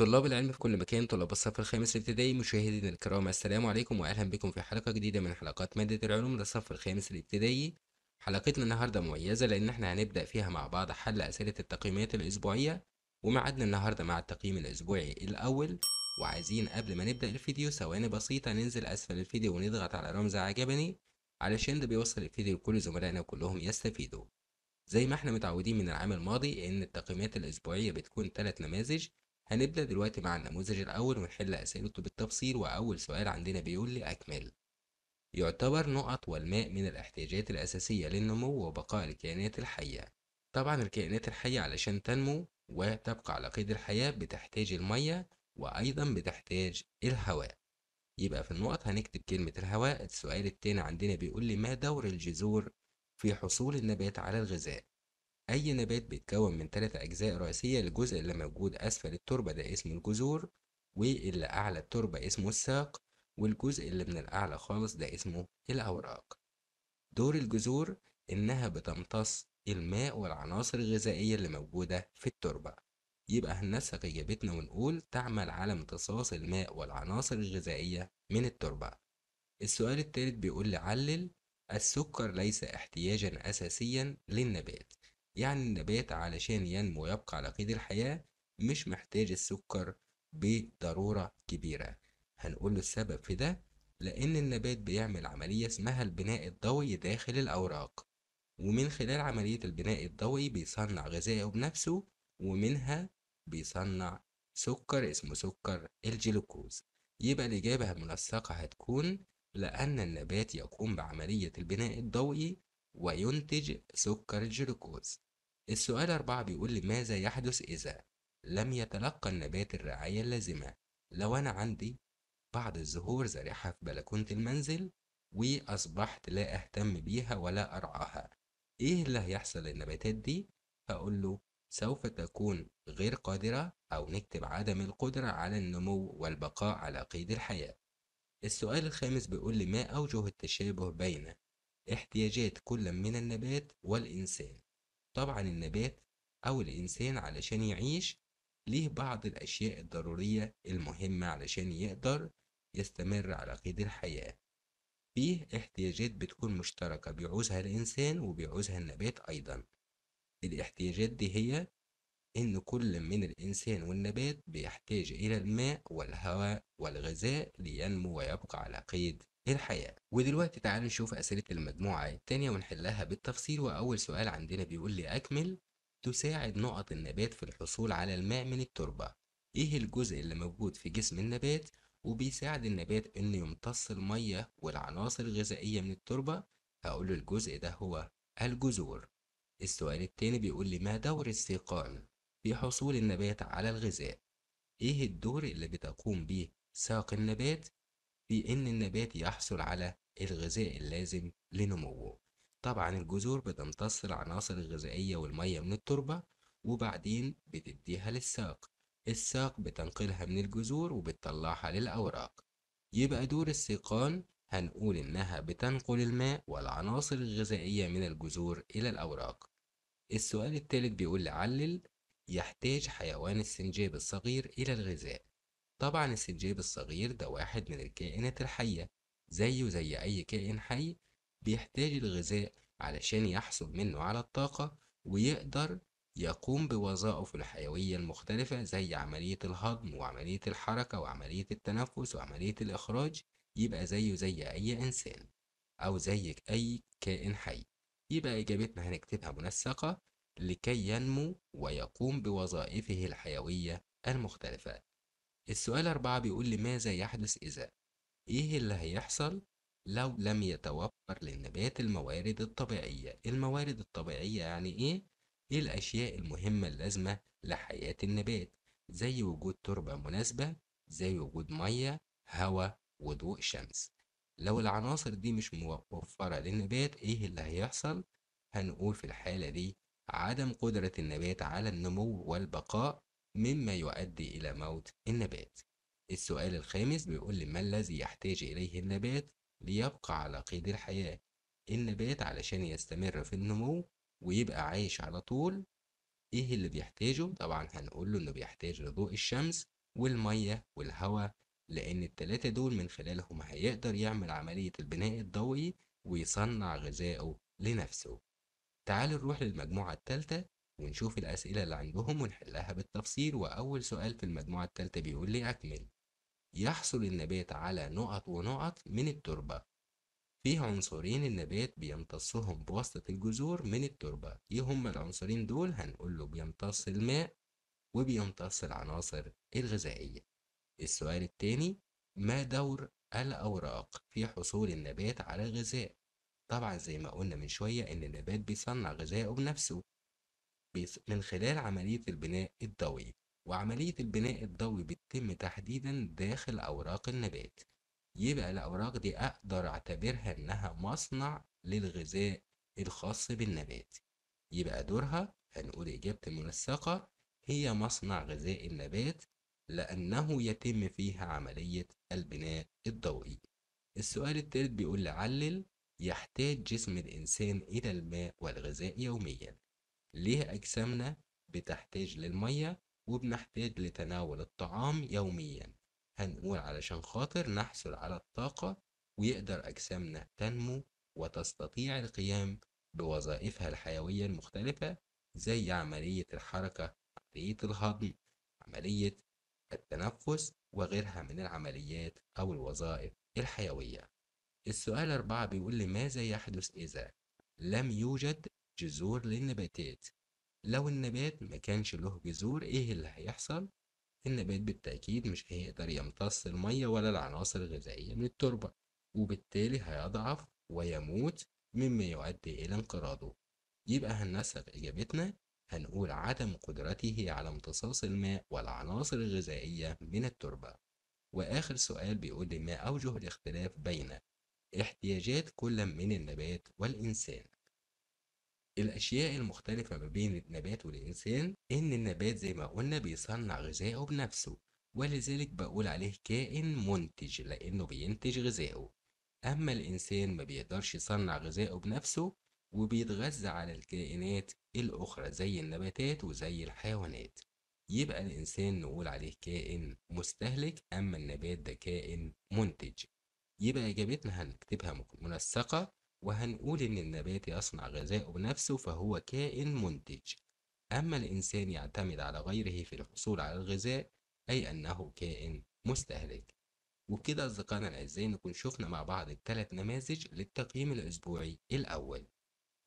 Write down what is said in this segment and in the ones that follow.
طلاب العلم في كل مكان طلاب الصف الخامس الابتدائي مشاهدينا الكرام السلام عليكم واهلا بكم في حلقة جديدة من حلقات مادة العلوم للصف الخامس الابتدائي حلقتنا النهاردة مميزة لأن احنا هنبدأ فيها مع بعض حل أسئلة التقييمات الأسبوعية وميعادنا النهاردة مع التقييم الأسبوعي الأول وعايزين قبل ما نبدأ الفيديو ثواني بسيطة ننزل أسفل الفيديو ونضغط على رمز عجبني علشان ده بيوصل الفيديو لكل زملائنا وكلهم يستفيدوا زي ما احنا متعودين من العام الماضي ان التقييمات الأسبوعية بتكون ثلاث نماذج هنبدأ دلوقتي مع النموذج الأول ونحل أسئلته بالتفصيل وأول سؤال عندنا بيقول لي أكمل يعتبر نقط والماء من الاحتياجات الأساسية للنمو وبقاء الكائنات الحية طبعا الكائنات الحية علشان تنمو وتبقى على قيد الحياة بتحتاج المية وأيضا بتحتاج الهواء يبقى في النقط هنكتب كلمة الهواء السؤال التاني عندنا بيقول لي ما دور الجذور في حصول النبات على الغذاء أي نبات بيتكون من ثلاثة أجزاء رئيسية الجزء اللي موجود أسفل التربة ده اسمه الجذور واللي أعلى التربة اسمه الساق والجزء اللي من الأعلى خالص ده اسمه الأوراق دور الجذور إنها بتمتص الماء والعناصر الغذائية اللي موجودة في التربة يبقى هننسق إجابتنا ونقول تعمل على امتصاص الماء والعناصر الغذائية من التربة السؤال التالت بيقول لي علل السكر ليس احتياجا أساسيا للنبات يعني النبات علشان ينمو ويبقى على قيد الحياة مش محتاج السكر بضرورة كبيرة هنقول السبب في ده لأن النبات بيعمل عملية اسمها البناء الضوئي داخل الأوراق ومن خلال عملية البناء الضوئي بيصنع غذائه بنفسه ومنها بيصنع سكر اسمه سكر الجلوكوز يبقى الإجابة المنسقة هتكون لأن النبات يقوم بعملية البناء الضوئي وينتج سكر الجلوكوز السؤال أربعة بيقول لي ماذا يحدث إذا لم يتلقى النبات الرعاية اللازمة لو أنا عندي بعض الزهور زارعها في بلكونة المنزل وأصبحت لا أهتم بيها ولا أرعاها إيه اللي هيحصل للنباتات دي؟ هقول له سوف تكون غير قادرة أو نكتب عدم القدرة على النمو والبقاء على قيد الحياة السؤال الخامس بيقول لي ما أوجه التشابه بين احتياجات كل من النبات والإنسان طبعا النبات أو الإنسان علشان يعيش ليه بعض الأشياء الضرورية المهمة علشان يقدر يستمر على قيد الحياة فيه احتياجات بتكون مشتركة بيعوزها الإنسان وبيعوزها النبات أيضا الاحتياجات دي هي إن كل من الإنسان والنبات بيحتاج إلى الماء والهواء والغذاء لينمو ويبقى على قيد الحياة ودلوقتي تعالوا نشوف أسئلة المجموعة التانية ونحلها بالتفصيل وأول سؤال عندنا بيقول لي أكمل تساعد نقط النبات في الحصول على الماء من التربة إيه الجزء اللي موجود في جسم النبات وبيساعد النبات إنه يمتص المية والعناصر الغذائية من التربة له الجزء ده هو الجذور السؤال التاني بيقول لي ما دور السيقان في حصول النبات على الغذاء ايه الدور اللي بتقوم به ساق النبات في إن النبات يحصل على الغذاء اللازم لنموه طبعا الجذور بتمتص العناصر الغذائية والمية من التربة وبعدين بتديها للساق الساق بتنقلها من الجذور وبتطلعها للأوراق يبقى دور السيقان هنقول إنها بتنقل الماء والعناصر الغذائية من الجذور إلى الأوراق السؤال التالت بيقول علل يحتاج حيوان السنجاب الصغير إلى الغذاء طبعا السنجاب الصغير ده واحد من الكائنات الحية زيه زي أي كائن حي بيحتاج الغذاء علشان يحصل منه على الطاقة ويقدر يقوم بوظائف الحيوية المختلفة زي عملية الهضم وعملية الحركة وعملية التنفس وعملية الإخراج يبقى زيه زي أي إنسان أو زي أي كائن حي يبقى إجابتنا هنكتبها منسقة لكي ينمو ويقوم بوظائفه الحيوية المختلفة السؤال أربعة بيقول لي ماذا يحدث إذا؟ إيه اللي هيحصل لو لم يتوفر للنبات الموارد الطبيعية؟ الموارد الطبيعية يعني إيه؟ إيه الأشياء المهمة اللازمة لحياة النبات؟ زي وجود تربة مناسبة، زي وجود مية، هواء، وضوء شمس. لو العناصر دي مش موفرة للنبات إيه اللي هيحصل؟ هنقول في الحالة دي عدم قدرة النبات على النمو والبقاء مما يؤدي إلى موت النبات السؤال الخامس بيقول لي ما الذي يحتاج إليه النبات ليبقى على قيد الحياة النبات علشان يستمر في النمو ويبقى عايش على طول ايه اللي بيحتاجه طبعا هنقول له انه بيحتاج لضوء الشمس والمية والهواء لان التلاتة دول من خلالهم هيقدر يعمل عملية البناء الضوئي ويصنع غذائه لنفسه تعال نروح للمجموعة التالتة ونشوف الأسئلة اللي عندهم ونحلها بالتفصيل وأول سؤال في المجموعة التالتة بيقول لي أكمل يحصل النبات على نقط ونقط من التربة فيه عنصرين النبات بيمتصهم بواسطة الجذور من التربة ايه هما العنصرين دول هنقول له بيمتص الماء وبيمتص العناصر الغذائية السؤال التاني ما دور الأوراق في حصول النبات على غذاء طبعا زي ما قلنا من شوية ان النبات بيصنع غذائه بنفسه من خلال عملية البناء الضوئي وعملية البناء الضوئي بتتم تحديدا داخل أوراق النبات يبقى الأوراق دي أقدر أعتبرها إنها مصنع للغذاء الخاص بالنبات يبقى دورها هنقول إجابة المنسقة هي مصنع غذاء النبات لأنه يتم فيها عملية البناء الضوئي السؤال التالت بيقول لعلل يحتاج جسم الإنسان إلى الماء والغذاء يوميا ليه أجسامنا بتحتاج للمية وبنحتاج لتناول الطعام يوميا هنقول علشان خاطر نحصل على الطاقة ويقدر أجسامنا تنمو وتستطيع القيام بوظائفها الحيوية المختلفة زي عملية الحركة عملية الهضم عملية التنفس وغيرها من العمليات أو الوظائف الحيوية السؤال أربعة بيقول لي ماذا يحدث إذا لم يوجد جذور للنباتات لو النبات ما كانش له جذور ايه اللي هيحصل النبات بالتأكيد مش هيقدر يمتص المية ولا العناصر الغذائية من التربة وبالتالي هيضعف ويموت مما يؤدي إلى انقراضه يبقى هننسب إجابتنا هنقول عدم قدرته على امتصاص الماء والعناصر الغذائية من التربة وآخر سؤال بيقول لي ما أوجه الاختلاف بين احتياجات كل من النبات والإنسان الأشياء المختلفة ما بين النبات والإنسان إن النبات زي ما قلنا بيصنع غذائه بنفسه ولذلك بقول عليه كائن منتج لأنه بينتج غذائه أما الإنسان ما بيقدرش يصنع غذائه بنفسه وبيتغذى على الكائنات الأخرى زي النباتات وزي الحيوانات يبقى الإنسان نقول عليه كائن مستهلك أما النبات ده كائن منتج يبقى إجابتنا هنكتبها منسقة وهنقول إن النبات يصنع غذاءه بنفسه فهو كائن منتج أما الإنسان يعتمد على غيره في الحصول على الغذاء أي أنه كائن مستهلك وبكده أصدقائنا الأعزاء نكون شفنا مع بعض التلات نماذج للتقييم الأسبوعي الأول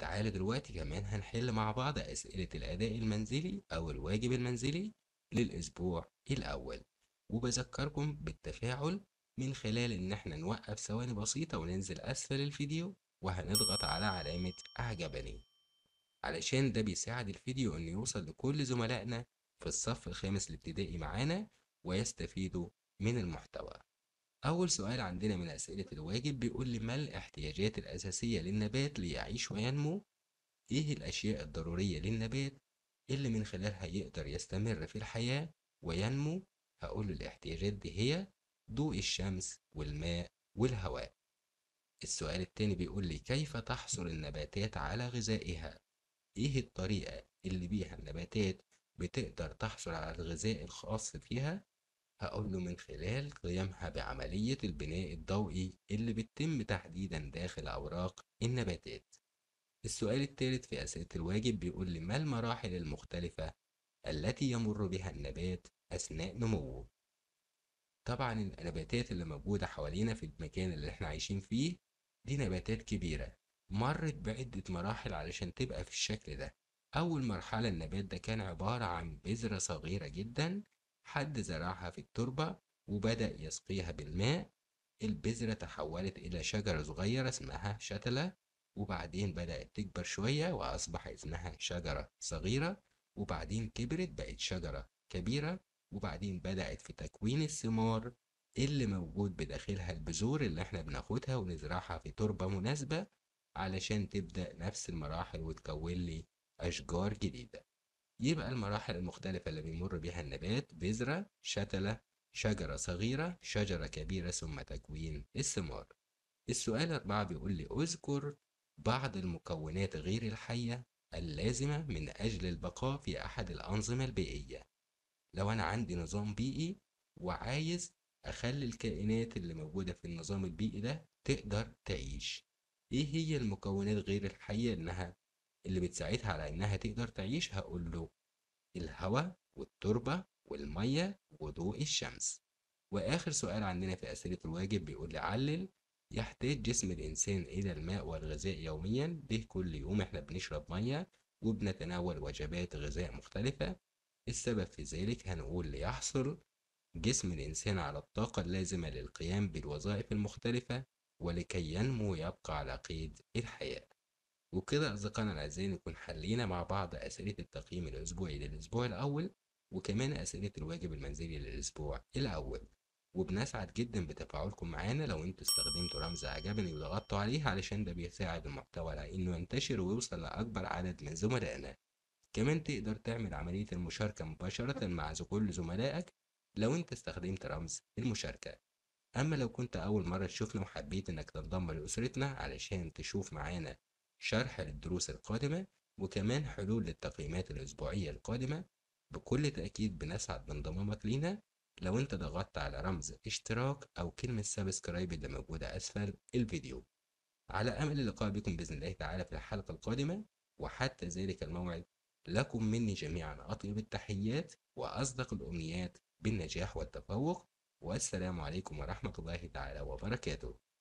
تعالوا دلوقتي كمان هنحل مع بعض أسئلة الأداء المنزلي أو الواجب المنزلي للأسبوع الأول وبذكركم بالتفاعل من خلال إن احنا نوقف ثواني بسيطة وننزل أسفل الفيديو وهنضغط على علامة أعجبني علشان ده بيساعد الفيديو إن يوصل لكل زملائنا في الصف الخامس الابتدائي معانا ويستفيدوا من المحتوى أول سؤال عندنا من أسئلة الواجب بيقول لي ما الاحتياجات الأساسية للنبات ليعيش وينمو؟ إيه الأشياء الضرورية للنبات اللي من خلالها يقدر يستمر في الحياة وينمو؟ هقول له الاحتياجات دي هي ضوء الشمس والماء والهواء السؤال التاني بيقول لي كيف تحصل النباتات على غذائها ايه الطريقة اللي بيها النباتات بتقدر تحصل على الغذاء الخاص فيها هقول له من خلال قيامها بعملية البناء الضوئي اللي بتتم تحديدا داخل أوراق النباتات السؤال الثالث في أسئلة الواجب بيقول لي ما المراحل المختلفة التي يمر بها النبات أثناء نموه طبعا النباتات اللي موجودة حوالينا في المكان اللي احنا عايشين فيه دي نباتات كبيرة مرت بعدة مراحل علشان تبقى في الشكل ده أول مرحلة النبات ده كان عبارة عن بذرة صغيرة جدا حد زرعها في التربة وبدأ يسقيها بالماء البذرة تحولت إلى شجرة صغيرة اسمها شتلة وبعدين بدأت تكبر شوية وأصبح اسمها شجرة صغيرة وبعدين كبرت بقت شجرة كبيرة وبعدين بدأت في تكوين الثمار اللي موجود بداخلها البذور اللي احنا بناخدها ونزرعها في تربة مناسبة علشان تبدأ نفس المراحل وتكون لي أشجار جديدة يبقى المراحل المختلفة اللي بيمر بها النبات بذرة شتلة شجرة صغيرة شجرة كبيرة ثم تكوين الثمار السؤال أربعة بيقول لي أذكر بعض المكونات غير الحية اللازمة من أجل البقاء في أحد الأنظمة البيئية لو أنا عندي نظام بيئي وعايز أخلي الكائنات اللي موجودة في النظام البيئي ده تقدر تعيش إيه هي المكونات غير الحية إنها اللي بتساعدها على إنها تقدر تعيش هقول له الهواء والتربة والمية وضوء الشمس وآخر سؤال عندنا في أسئلة الواجب بيقول لي علل يحتاج جسم الإنسان إلى الماء والغذاء يوميا ليه كل يوم إحنا بنشرب مية وبنتناول وجبات غذاء مختلفة السبب في ذلك هنقول ليحصل جسم الإنسان على الطاقة اللازمة للقيام بالوظائف المختلفة ولكي ينمو ويبقى على قيد الحياة وكده أصدقائنا الأعزاء نكون حلينا مع بعض أسئلة التقييم الأسبوعي للأسبوع الأول وكمان أسئلة الواجب المنزلي للأسبوع الأول وبنسعد جدا بتفاعلكم معانا لو انتوا استخدمتوا رمز عجبني وضغطتوا عليه علشان ده بيساعد المحتوى على انه ينتشر ويوصل لأكبر عدد من زملائنا كمان تقدر تعمل عملية المشاركة مباشرة مع كل زملائك لو انت استخدمت رمز المشاركة اما لو كنت اول مرة تشوفنا وحبيت انك تنضم لاسرتنا علشان تشوف معانا شرح للدروس القادمة وكمان حلول للتقييمات الاسبوعية القادمة بكل تأكيد بنسعد بانضمامك لينا لو انت ضغطت على رمز اشتراك او كلمة سبسكرايب اللي موجودة اسفل الفيديو على امل اللقاء بكم باذن الله تعالى في الحلقة القادمة وحتى ذلك الموعد لكم مني جميعا اطيب التحيات واصدق الامنيات بالنجاح والتفوق والسلام عليكم ورحمة الله تعالى وبركاته